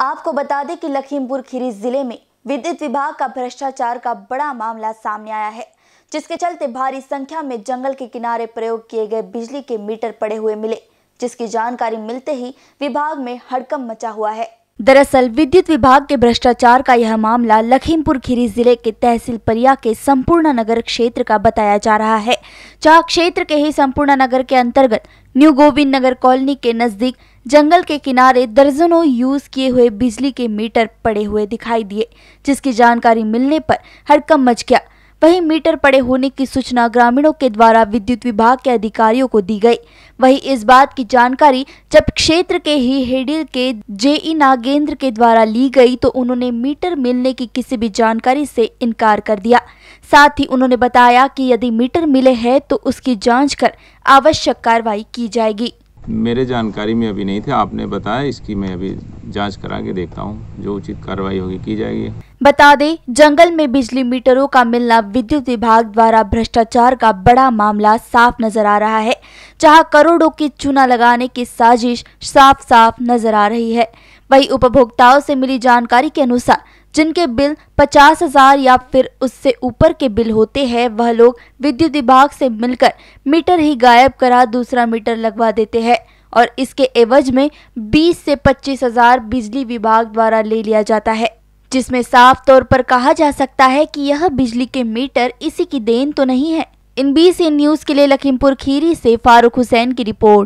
आपको बता दें कि लखीमपुर खीरी जिले में विद्युत विभाग का भ्रष्टाचार का बड़ा मामला सामने आया है जिसके चलते भारी संख्या में जंगल के किनारे प्रयोग किए गए बिजली के मीटर पड़े हुए मिले जिसकी जानकारी मिलते ही विभाग में हड़कम मचा हुआ है दरअसल विद्युत विभाग के भ्रष्टाचार का यह मामला लखीमपुर खीरी जिले के तहसील परिया के संपूर्ण नगर क्षेत्र का बताया जा रहा है जहाँ क्षेत्र के ही संपूर्ण नगर के अंतर्गत न्यू गोविंद नगर कॉलोनी के नजदीक जंगल के किनारे दर्जनों यूज किए हुए बिजली के मीटर पड़े हुए दिखाई दिए जिसकी जानकारी मिलने पर हड़कम मच गया वहीं मीटर पड़े होने की सूचना ग्रामीणों के द्वारा विद्युत विभाग के अधिकारियों को दी गई वहीं इस बात की जानकारी जब क्षेत्र के ही हेडिल के जेई नागेंद्र के द्वारा ली गई तो उन्होंने मीटर मिलने की किसी भी जानकारी से इनकार कर दिया साथ ही उन्होंने बताया कि यदि मीटर मिले हैं तो उसकी जांच कर आवश्यक कार्रवाई की जाएगी मेरे जानकारी में अभी नहीं थे आपने बताया इसकी मैं अभी जांच करा के देखता हूँ जो उचित कार्रवाई होगी की जाएगी बता दें जंगल में बिजली मीटरों का मिलना विद्युत विभाग द्वारा भ्रष्टाचार का बड़ा मामला साफ नजर आ रहा है जहाँ करोड़ों की चूना लगाने की साजिश साफ साफ नजर आ रही है वही उपभोक्ताओं से मिली जानकारी के अनुसार जिनके बिल पचास हजार या फिर उससे ऊपर के बिल होते हैं वह लोग विद्युत विभाग से मिलकर मीटर ही गायब करा दूसरा मीटर लगवा देते हैं और इसके एवज में 20 से पच्चीस हजार बिजली विभाग द्वारा ले लिया जाता है जिसमें साफ तौर पर कहा जा सकता है कि यह बिजली के मीटर इसी की देन तो नहीं है इन बी न्यूज के लिए लखीमपुर खीरी से फारूक हुसैन की रिपोर्ट